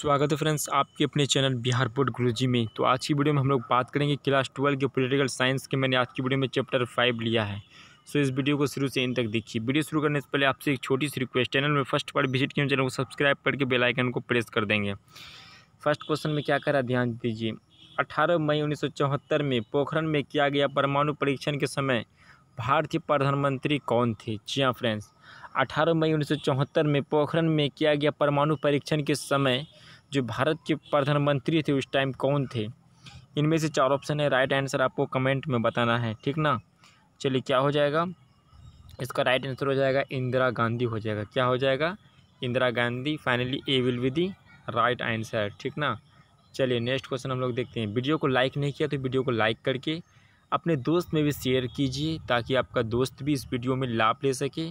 स्वागत है फ्रेंड्स आपके अपने चैनल बिहार बोर्ड गुरुजी में तो आज की वीडियो में हम लोग बात करेंगे क्लास ट्वेल्व के पोलिटिकल साइंस के मैंने आज की वीडियो में चैप्टर फाइव लिया है सो इस वीडियो को शुरू से इन तक देखिए वीडियो शुरू करने से पहले आपसे एक छोटी सी रिक्वेस्ट चैनल में फर्स्ट पार्ट विजिट किए चैनल को सब्सक्राइब करके बेलाइकन को प्रेस कर देंगे फर्स्ट क्वेश्चन में क्या करा ध्यान दीजिए अठारह मई उन्नीस में पोखरण में किया गया परमाणु परीक्षण के समय भारतीय प्रधानमंत्री कौन थे जी हाँ फ्रेंड्स 18 मई उन्नीस में पोखरण में किया गया परमाणु परीक्षण के समय जो भारत के प्रधानमंत्री थे उस टाइम कौन थे इनमें से चार ऑप्शन है राइट आंसर आपको कमेंट में बताना है ठीक ना चलिए क्या हो जाएगा इसका राइट आंसर हो जाएगा इंदिरा गांधी हो जाएगा क्या हो जाएगा Indira Gandhi finally A will be the right answer ठीक ना चलिए नेक्स्ट क्वेश्चन हम लोग देखते हैं वीडियो को लाइक नहीं किया तो वीडियो को लाइक करके अपने दोस्त में भी शेयर कीजिए ताकि आपका दोस्त भी इस वीडियो में लाभ ले सके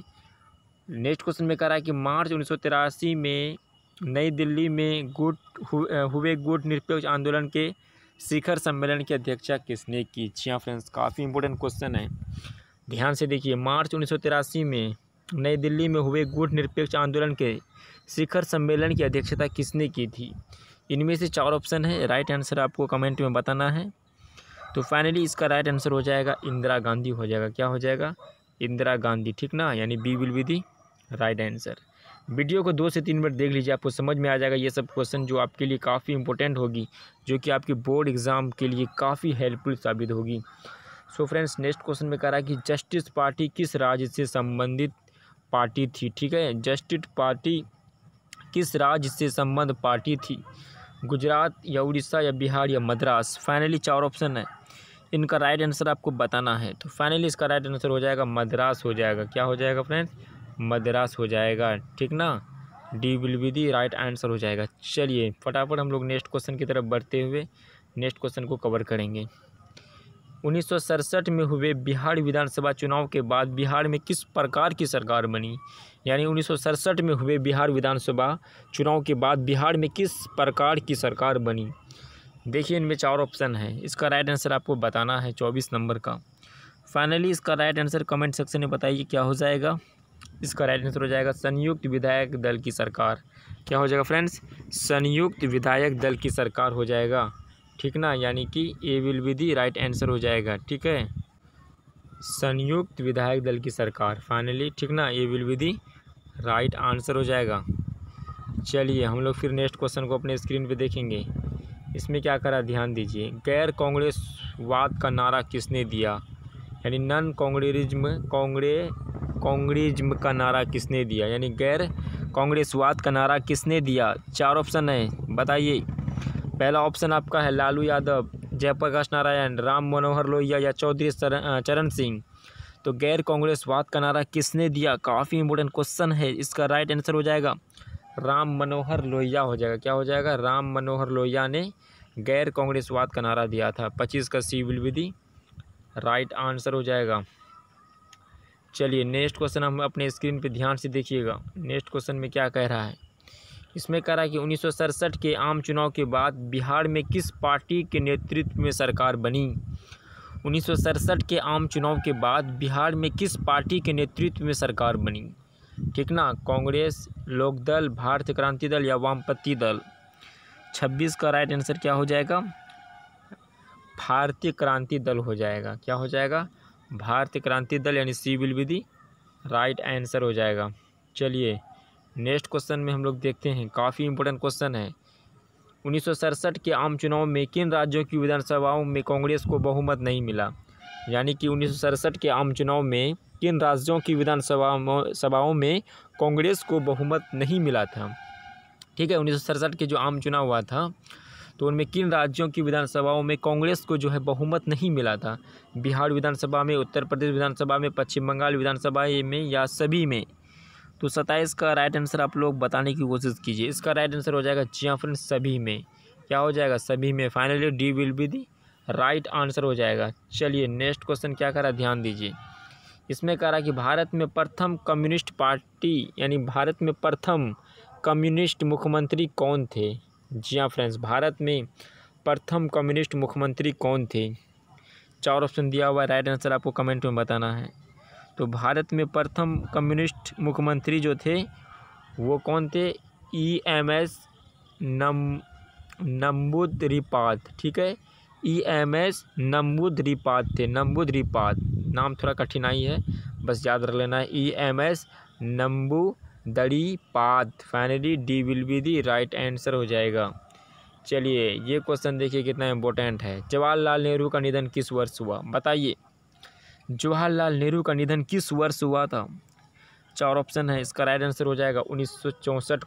नेक्स्ट क्वेश्चन में कह रहा है कि मार्च उन्नीस में नई दिल्ली में गुट हुए गुट निरपेक्ष आंदोलन के शिखर सम्मेलन की अध्यक्षता किसने की जी हाँ फ्रेंड्स काफ़ी इंपॉर्टेंट क्वेश्चन है ध्यान से देखिए मार्च उन्नीस में नई दिल्ली में हुए गुट निरपेक्ष आंदोलन के शिखर सम्मेलन की अध्यक्षता किसने की थी इनमें से चार ऑप्शन है राइट आंसर आपको कमेंट में बताना है तो फाइनली इसका राइट आंसर हो जाएगा इंदिरा गांधी हो जाएगा क्या हो जाएगा इंदिरा गांधी ठीक ना यानी B will be the right answer video को दो से तीन मिनट देख लीजिए आपको समझ में आ जाएगा ये सब क्वेश्चन जो आपके लिए काफ़ी इंपॉर्टेंट होगी जो कि आपकी बोर्ड एग्ज़ाम के लिए काफ़ी हेल्पफुल साबित होगी सो फ्रेंड्स नेक्स्ट क्वेश्चन में कह रहा है कि जस्टिस पार्टी किस राज्य से संबंधित पार्टी थी ठीक है जस्टिस पार्टी किस राज्य से संबंध पार्टी थी गुजरात या उड़ीसा या बिहार या मद्रास फाइनली चार ऑप्शन है इनका राइट आंसर आपको बताना है तो फाइनली इसका राइट आंसर हो जाएगा मद्रास हो जाएगा क्या हो जाएगा फ्रेंड्स मद्रास हो जाएगा ठीक ना D will be the right answer हो जाएगा चलिए फटाफट हम लोग नेक्स्ट क्वेश्चन की तरफ बढ़ते हुए नेक्स्ट क्वेश्चन को कवर करेंगे उन्नीस में हुए बिहार विधानसभा चुनाव के बाद बिहार में किस प्रकार की सरकार बनी यानी उन्नीस में हुए बिहार विधानसभा चुनाव के बाद बिहार में किस प्रकार की सरकार बनी देखिए इनमें चार ऑप्शन है इसका राइट आंसर आपको बताना है चौबीस नंबर का फाइनली इसका राइट आंसर कमेंट सेक्शन में बताइए क्या हो जाएगा इसका राइट आंसर हो जाएगा संयुक्त विधायक दल की सरकार क्या हो जाएगा फ्रेंड्स संयुक्त विधायक दल की सरकार हो जाएगा ठीक ना यानी कि A will be the right answer हो जाएगा ठीक है संयुक्त विधायक दल की सरकार फाइनली ठीक ना A will be the right answer हो जाएगा चलिए हम लोग फिर नेक्स्ट क्वेश्चन को अपने स्क्रीन पे देखेंगे इसमें क्या करा ध्यान दीजिए गैर कांग्रेसवाद का नारा किसने दिया यानी नन कांग्रेरिज्म कांग्रेस कांग्रेस का नारा किसने दिया यानी गैर कांग्रेसवाद का नारा किसने दिया चार ऑप्शन है बताइए पहला ऑप्शन आपका है लालू यादव जयप्रकाश नारायण राम मनोहर लोहिया या चौधरी चरण सिंह तो गैर कांग्रेसवाद का नारा किसने दिया काफ़ी इंपोर्टेंट क्वेश्चन है इसका राइट आंसर हो जाएगा राम मनोहर लोहिया हो जाएगा क्या हो जाएगा राम मनोहर लोहिया ने गैर कांग्रेसवाद का नारा दिया था पच्चीस का C will be the right answer हो जाएगा चलिए नेक्स्ट क्वेश्चन हम अपने स्क्रीन पे ध्यान से देखिएगा नेक्स्ट क्वेश्चन में क्या कह रहा है इसमें कह रहा है कि उन्नीस के आम चुनाव के बाद बिहार में किस पार्टी के नेतृत्व में सरकार बनी उन्नीस के आम चुनाव के बाद बिहार में किस पार्टी के नेतृत्व में सरकार बनी ठीक ना कांग्रेस लोकदल भारतीय क्रांति दल या वामपत्ती दल छब्बीस का राइट आंसर क्या हो जाएगा भारतीय क्रांति दल हो जाएगा क्या हो जाएगा भारतीय क्रांति दल यानी C will be the right answer हो जाएगा चलिए नेक्स्ट क्वेश्चन में हम लोग देखते हैं काफ़ी इंपॉर्टेंट क्वेश्चन है उन्नीस के आम चुनाव में किन राज्यों की विधानसभाओं में कांग्रेस को बहुमत नहीं मिला यानी कि उन्नीस के आम चुनाव में किन राज्यों की विधानसभा सभाओं में कांग्रेस को बहुमत नहीं मिला था ठीक है उन्नीस के जो आम चुनाव हुआ था तो उनमें किन राज्यों की विधानसभाओं में कांग्रेस को जो है बहुमत नहीं मिला था बिहार विधानसभा में उत्तर प्रदेश विधानसभा में पश्चिम बंगाल विधानसभा में या सभी में तो सत्ताईस का राइट आंसर आप लोग बताने की कोशिश कीजिए इसका राइट आंसर हो जाएगा जी हाँ फ्रेंड सभी में क्या हो जाएगा सभी में finally D will be the right answer हो जाएगा चलिए नेक्स्ट क्वेश्चन क्या करा ध्यान दीजिए इसमें कह रहा कि भारत में प्रथम कम्युनिस्ट पार्टी यानी भारत में प्रथम कम्युनिस्ट मुख्यमंत्री कौन थे जी हाँ फ्रेंड्स भारत में प्रथम कम्युनिस्ट मुख्यमंत्री कौन थे चार ऑप्शन दिया हुआ है राइट आंसर आपको कमेंट में बताना है तो भारत में प्रथम कम्युनिस्ट मुख्यमंत्री जो थे वो कौन थे ई एम एस नम नम्बुद रिपात ठीक है ई एम एस नम्बुद रिपात थे नम्बुद रिपात नाम थोड़ा कठिनाई है बस याद रख लेना है ई एम एस नम्बू दड़ी पात finally D will be the right answer हो जाएगा चलिए ये क्वेश्चन देखिए कितना इम्पोर्टेंट है जवाहरलाल नेहरू का निधन किस वर्ष हुआ बताइए जवाहरलाल नेहरू का निधन किस वर्ष हुआ था चार ऑप्शन है इसका राइट आंसर हो जाएगा उन्नीस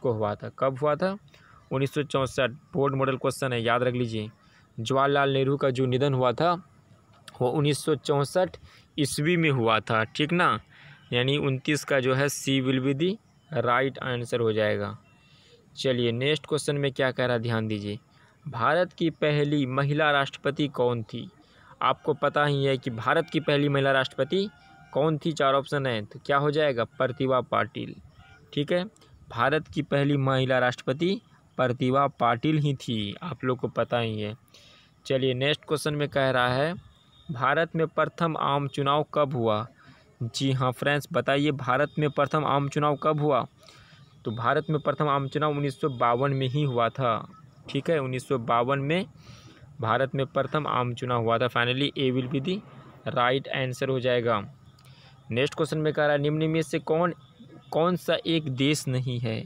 को हुआ था कब हुआ था उन्नीस बोर्ड मॉडल क्वेश्चन है याद रख लीजिए जवाहरलाल नेहरू का जो निधन हुआ था वो उन्नीस ईस्वी में हुआ था ठीक ना यानी उनतीस का जो है C will be the right answer हो जाएगा चलिए नेक्स्ट क्वेश्चन में क्या कह रहा ध्यान दीजिए भारत की पहली महिला राष्ट्रपति कौन थी आपको पता ही है कि भारत की पहली महिला राष्ट्रपति कौन थी चार ऑप्शन है तो क्या हो जाएगा प्रतिभा पाटिल ठीक है भारत की पहली महिला राष्ट्रपति प्रतिभा पाटिल ही थी आप लोग को पता ही है चलिए नेक्स्ट क्वेश्चन में कह रहा है भारत में प्रथम आम चुनाव कब हुआ जी हाँ फ्रेंड्स बताइए भारत में प्रथम आम चुनाव कब हुआ तो भारत में प्रथम आम चुनाव उन्नीस में ही हुआ था ठीक है उन्नीस में भारत में प्रथम आम चुनाव हुआ था finally A will be the right answer हो जाएगा नेक्स्ट क्वेश्चन में कह रहा है निम्न में से कौन कौन सा एक देश नहीं है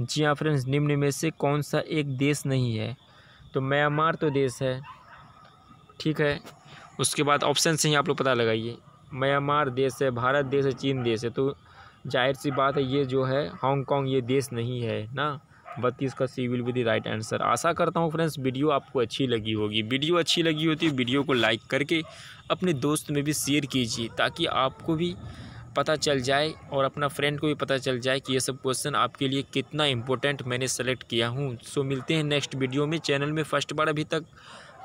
जी हाँ फ्रेंड्स निम्न में से कौन सा एक देश नहीं है तो म्यांमार तो देश है ठीक है उसके बाद ऑप्शन से ही आप लोग पता लगाइए म्यांमार देश है भारत देश है चीन देश है तो जाहिर सी बात है ये जो है हांगकॉन्ग ये देश नहीं है ना बत्तीस का C will be the right answer आशा करता हूँ फ्रेंड्स वीडियो आपको अच्छी लगी होगी वीडियो अच्छी लगी होती है वीडियो को लाइक करके अपने दोस्त में भी शेयर कीजिए ताकि आपको भी पता चल जाए और अपना फ्रेंड को भी पता चल जाए कि ये सब क्वेश्चन आपके लिए कितना इंपॉर्टेंट मैंने सेलेक्ट किया हूँ सो मिलते हैं नेक्स्ट वीडियो में चैनल में फर्स्ट बार अभी तक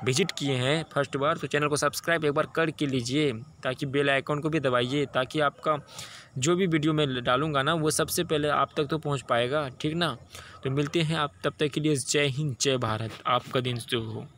विजिट किए हैं फर्स्ट बार तो चैनल को सब्सक्राइब एक बार करके लीजिए ताकि बेल आइकॉन को भी दबाइए ताकि आपका जो भी वीडियो मैं डालूंगा ना वो सबसे पहले आप तक तो पहुंच पाएगा ठीक ना तो मिलते हैं आप तब तक के लिए जय हिंद जय भारत आपका दिन शुभ हो